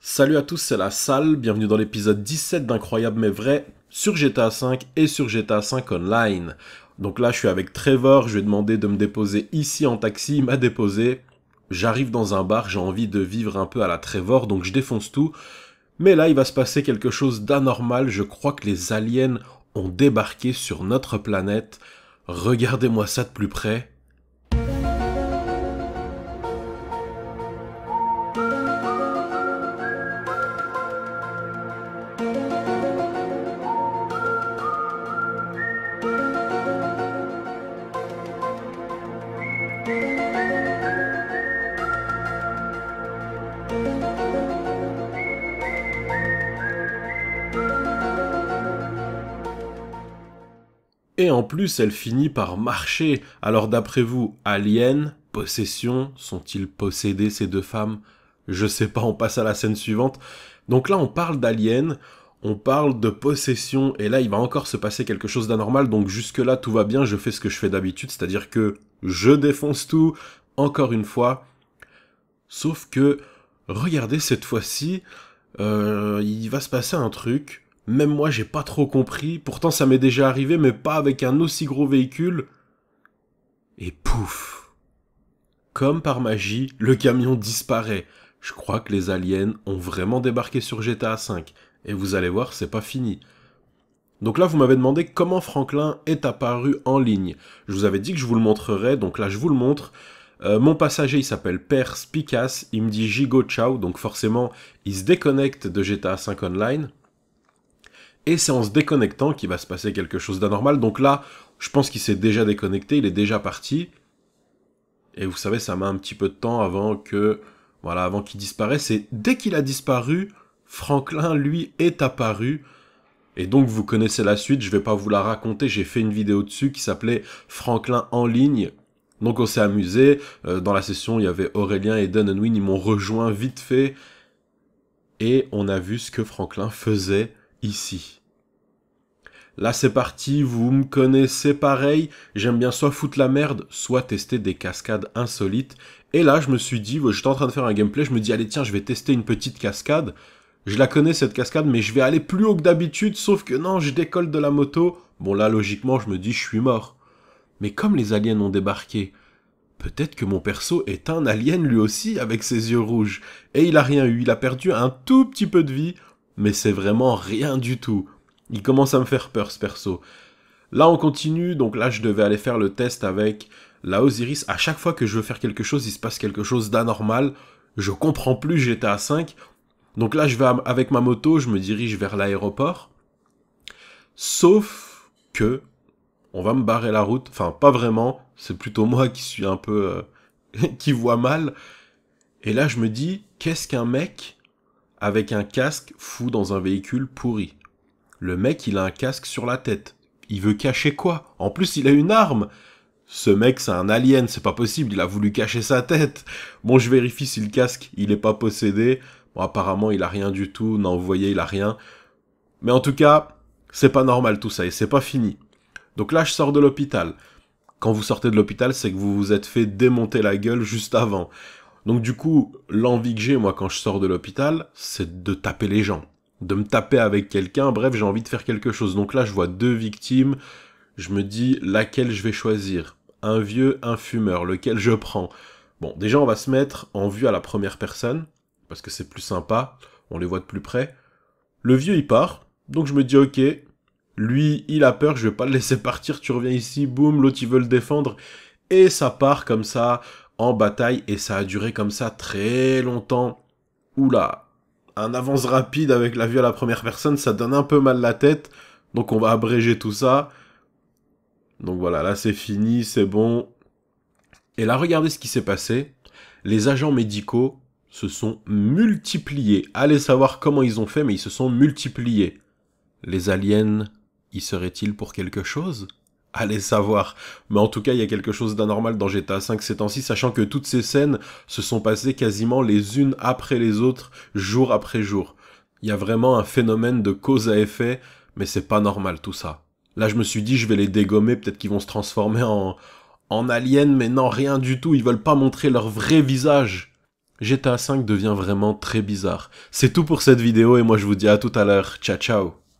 Salut à tous, c'est la salle, bienvenue dans l'épisode 17 d'Incroyable mais vrai sur GTA V et sur GTA V Online. Donc là je suis avec Trevor, je lui ai demandé de me déposer ici en taxi, il m'a déposé. J'arrive dans un bar, j'ai envie de vivre un peu à la Trevor, donc je défonce tout. Mais là il va se passer quelque chose d'anormal, je crois que les aliens ont débarqué sur notre planète. Regardez-moi ça de plus près. Et en plus, elle finit par marcher. Alors d'après vous, Alien, possession, sont-ils possédés ces deux femmes Je sais pas, on passe à la scène suivante. Donc là, on parle d'Alien, on parle de possession, et là, il va encore se passer quelque chose d'anormal, donc jusque-là, tout va bien, je fais ce que je fais d'habitude, c'est-à-dire que je défonce tout, encore une fois. Sauf que, regardez, cette fois-ci, euh, il va se passer un truc même moi, j'ai pas trop compris. Pourtant, ça m'est déjà arrivé, mais pas avec un aussi gros véhicule. Et pouf Comme par magie, le camion disparaît. Je crois que les aliens ont vraiment débarqué sur GTA V. Et vous allez voir, c'est pas fini. Donc là, vous m'avez demandé comment Franklin est apparu en ligne. Je vous avais dit que je vous le montrerais, donc là, je vous le montre. Euh, mon passager, il s'appelle Perse Picasse, il me dit Jigo Ciao, donc forcément, il se déconnecte de GTA V Online et c'est en se déconnectant qu'il va se passer quelque chose d'anormal. Donc là, je pense qu'il s'est déjà déconnecté, il est déjà parti. Et vous savez, ça met un petit peu de temps avant que, voilà, avant qu'il disparaisse. Et dès qu'il a disparu, Franklin, lui, est apparu. Et donc, vous connaissez la suite, je vais pas vous la raconter, j'ai fait une vidéo dessus qui s'appelait Franklin en ligne. Donc, on s'est amusé. Euh, dans la session, il y avait Aurélien et Dan Win, ils m'ont rejoint vite fait. Et on a vu ce que Franklin faisait ici. Là c'est parti, vous me connaissez pareil, j'aime bien soit foutre la merde, soit tester des cascades insolites. Et là je me suis dit, j'étais en train de faire un gameplay, je me dis allez tiens je vais tester une petite cascade. Je la connais cette cascade mais je vais aller plus haut que d'habitude, sauf que non je décolle de la moto. Bon là logiquement je me dis je suis mort. Mais comme les aliens ont débarqué, Peut-être que mon perso est un alien lui aussi avec ses yeux rouges. Et il a rien eu, il a perdu un tout petit peu de vie, mais c'est vraiment rien du tout. Il commence à me faire peur ce perso. Là on continue, donc là je devais aller faire le test avec la Osiris. À chaque fois que je veux faire quelque chose, il se passe quelque chose d'anormal. Je comprends plus, j'étais à 5. Donc là je vais avec ma moto, je me dirige vers l'aéroport. Sauf que on va me barrer la route. Enfin pas vraiment, c'est plutôt moi qui suis un peu... Euh, qui voit mal. Et là je me dis, qu'est-ce qu'un mec avec un casque fou dans un véhicule pourri le mec, il a un casque sur la tête. Il veut cacher quoi En plus, il a une arme. Ce mec, c'est un alien, c'est pas possible, il a voulu cacher sa tête. Bon, je vérifie si le casque, il est pas possédé. Bon, apparemment, il a rien du tout. Non, vous voyez, il a rien. Mais en tout cas, c'est pas normal tout ça et c'est pas fini. Donc là, je sors de l'hôpital. Quand vous sortez de l'hôpital, c'est que vous vous êtes fait démonter la gueule juste avant. Donc du coup, l'envie que j'ai, moi, quand je sors de l'hôpital, c'est de taper les gens de me taper avec quelqu'un, bref, j'ai envie de faire quelque chose. Donc là, je vois deux victimes, je me dis laquelle je vais choisir. Un vieux, un fumeur, lequel je prends. Bon, déjà, on va se mettre en vue à la première personne, parce que c'est plus sympa, on les voit de plus près. Le vieux, il part, donc je me dis, ok, lui, il a peur, je vais pas le laisser partir, tu reviens ici, boum, l'autre, il veut le défendre. Et ça part comme ça, en bataille, et ça a duré comme ça très longtemps. Oula, un avance rapide avec la vue à la première personne, ça donne un peu mal la tête. Donc on va abréger tout ça. Donc voilà, là c'est fini, c'est bon. Et là, regardez ce qui s'est passé. Les agents médicaux se sont multipliés. Allez savoir comment ils ont fait, mais ils se sont multipliés. Les aliens y seraient-ils pour quelque chose Allez savoir. Mais en tout cas, il y a quelque chose d'anormal dans GTA 5 ces temps-ci, sachant que toutes ces scènes se sont passées quasiment les unes après les autres, jour après jour. Il y a vraiment un phénomène de cause à effet, mais c'est pas normal tout ça. Là, je me suis dit, je vais les dégommer, peut-être qu'ils vont se transformer en, en aliens, mais non, rien du tout, ils veulent pas montrer leur vrai visage. GTA V devient vraiment très bizarre. C'est tout pour cette vidéo et moi je vous dis à tout à l'heure. Ciao ciao